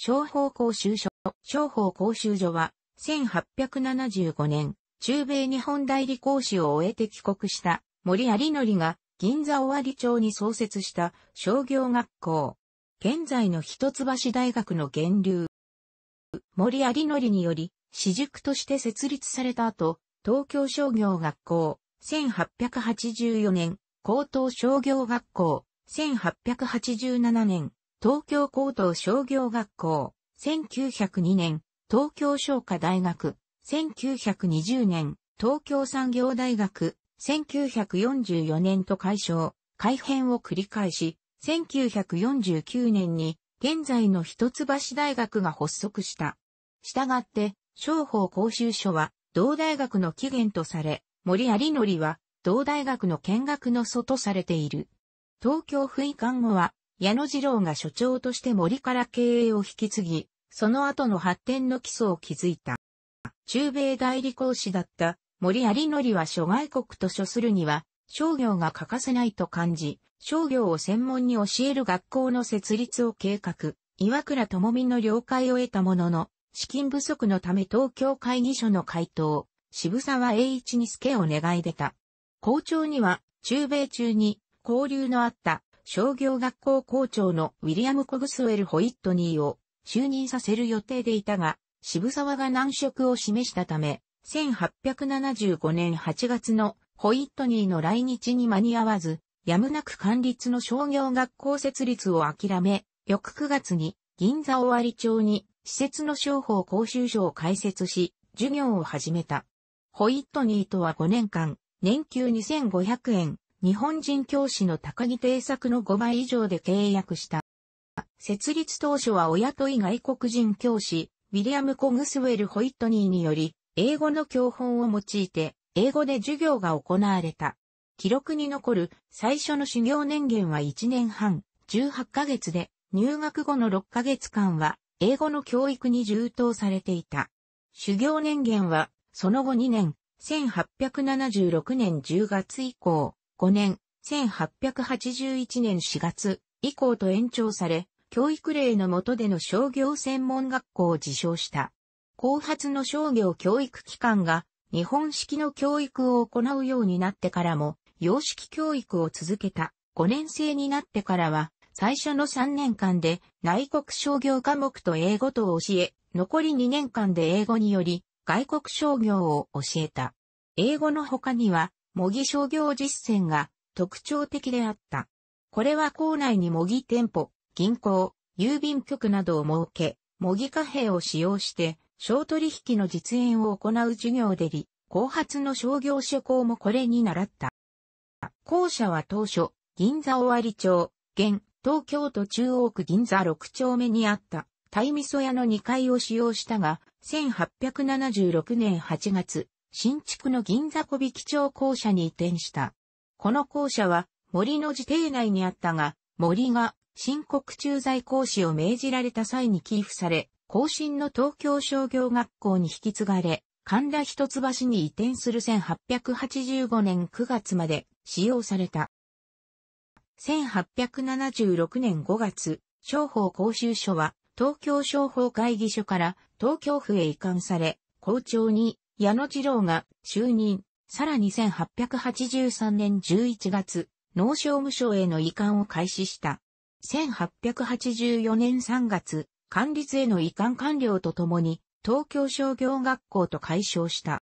商法講習所、商法講習所は、1875年、中米日本代理講師を終えて帰国した森有則が銀座尾張町に創設した商業学校。現在の一橋大学の源流。森有則により、私塾として設立された後、東京商業学校、1884年、高等商業学校、1887年、東京高等商業学校、1902年、東京商科大学、1920年、東京産業大学、1944年と解消、改編を繰り返し、1949年に、現在の一橋大学が発足した。したがって、商法講習所は、同大学の起源とされ、森有則は、同大学の見学の祖とされている。東京不意看護は、矢野次郎が所長として森から経営を引き継ぎ、その後の発展の基礎を築いた。中米代理講師だった森有則は諸外国と所するには、商業が欠かせないと感じ、商業を専門に教える学校の設立を計画、岩倉智美の了解を得たものの、資金不足のため東京会議所の回答、渋沢栄一に助を願い出た。校長には、中米中に交流のあった商業学校校長のウィリアム・コグスウェル・ホイットニーを就任させる予定でいたが、渋沢が難色を示したため、1875年8月のホイットニーの来日に間に合わず、やむなく管立の商業学校設立を諦め、翌9月に銀座尾張町に施設の商法講習所を開設し、授業を始めた。ホイットニーとは5年間、年給2500円、日本人教師の高木定作の5倍以上で契約した。設立当初は親とい外国人教師、ウィリアム・コグスウェル・ホイットニーにより、英語の教本を用いて、英語で授業が行われた。記録に残る最初の修行年限は1年半、18ヶ月で、入学後の6ヶ月間は、英語の教育に充当されていた。修行年限は、その後2年、1876年10月以降、5年、1881年4月以降と延長され、教育令の下での商業専門学校を自称した。後発の商業教育機関が日本式の教育を行うようになってからも、洋式教育を続けた。5年生になってからは、最初の3年間で内国商業科目と英語と教え、残り2年間で英語により外国商業を教えた。英語の他には模擬商業実践が特徴的であった。これは校内に模擬店舗、銀行、郵便局などを設け、模擬貨幣を使用して、商取引の実演を行う授業でり、後発の商業所項もこれに習った。校舎は当初、銀座尾張町、現、東京都中央区銀座6丁目にあった、タイ味噌屋の2階を使用したが、1876年8月、新築の銀座小引町校舎に移転した。この校舎は森の自邸内にあったが、森が新国駐在講師を命じられた際に寄付され、後進の東京商業学校に引き継がれ、神田一橋に移転する1885年9月まで使用された。1876年5月、商法講習所は東京商法会議所から東京府へ移管され、校長に矢野次郎が就任、さらに1883年11月、農商務省への移管を開始した。1884年3月、管理への移管完了とともに、東京商業学校と解消した。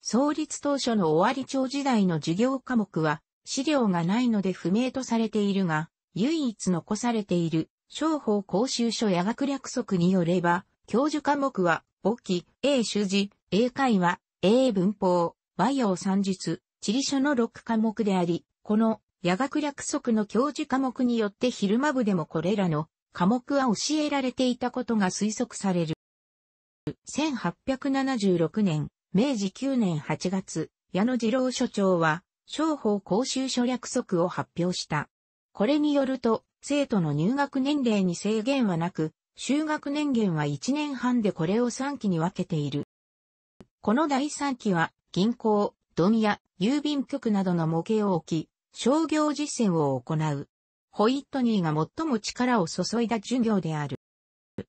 創立当初の終わり町時代の授業科目は、資料がないので不明とされているが、唯一残されている、商法講習書や学略則によれば、教授科目は、簿記、英修辞、英会話、英文法、和洋算術、地理書の6科目であり、この夜学略則の教授科目によって昼間部でもこれらの科目は教えられていたことが推測される。1876年、明治9年8月、矢野次郎所長は、商法講習書略則を発表した。これによると、生徒の入学年齢に制限はなく、修学年限は1年半でこれを3期に分けている。この第3期は、銀行、ドミア、郵便局などの模型を置き、商業実践を行う。ホイットニーが最も力を注いだ授業である。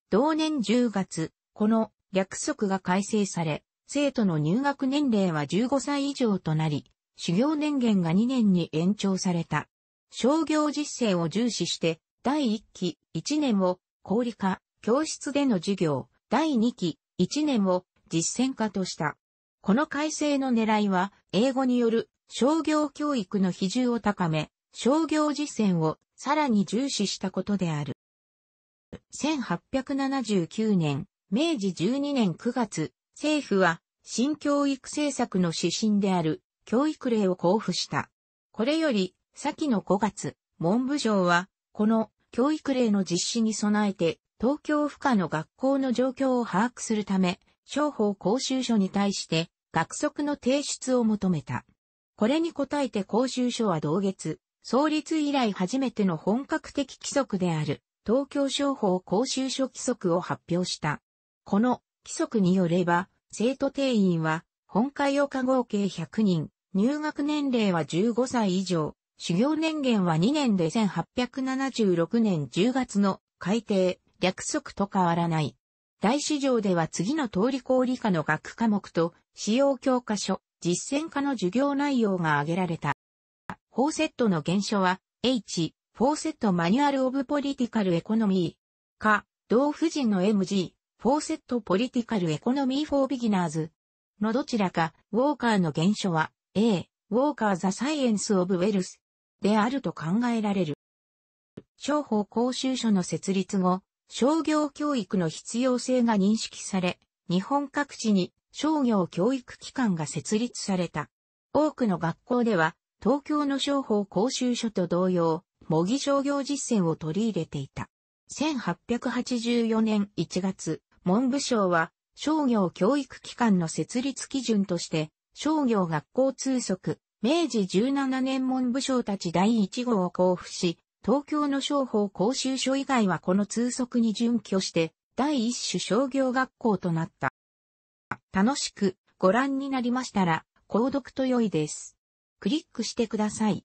同年10月、この略則が改正され、生徒の入学年齢は15歳以上となり、修行年限が2年に延長された。商業実践を重視して、第1期1年を小売化、教室での授業、第2期1年を実践化とした。この改正の狙いは、英語による商業教育の比重を高め、商業実践をさらに重視したことである。1879年、明治12年9月、政府は新教育政策の指針である教育令を交付した。これより、先の5月、文部省は、この教育令の実施に備えて、東京府下の学校の状況を把握するため、商法講習所に対して学則の提出を求めた。これに応えて講習所は同月、創立以来初めての本格的規則である東京商法講習所規則を発表した。この規則によれば、生徒定員は本会を下合計100人、入学年齢は15歳以上、修行年限は2年で1876年10月の改定、略則と変わらない。大市場では次の通り公理科の学科目と、使用教科書、実践科の授業内容が挙げられた。フォーセットの原書は、H、フォーセットマニュアルオブポリティカルエコノミー、か、同婦人の MG、フォーセットポリティカルエコノミーフォービギナーズのどちらか、ウォーカーの原書は、A、ウォーカーザサイエンスオブウェルスであると考えられる。商法講習所の設立後、商業教育の必要性が認識され、日本各地に商業教育機関が設立された。多くの学校では、東京の商法講習所と同様、模擬商業実践を取り入れていた。1884年1月、文部省は商業教育機関の設立基準として、商業学校通則、明治17年文部省たち第1号を交付し、東京の商法講習所以外はこの通則に準拠して、第一種商業学校となった。楽しくご覧になりましたら、購読と良いです。クリックしてください。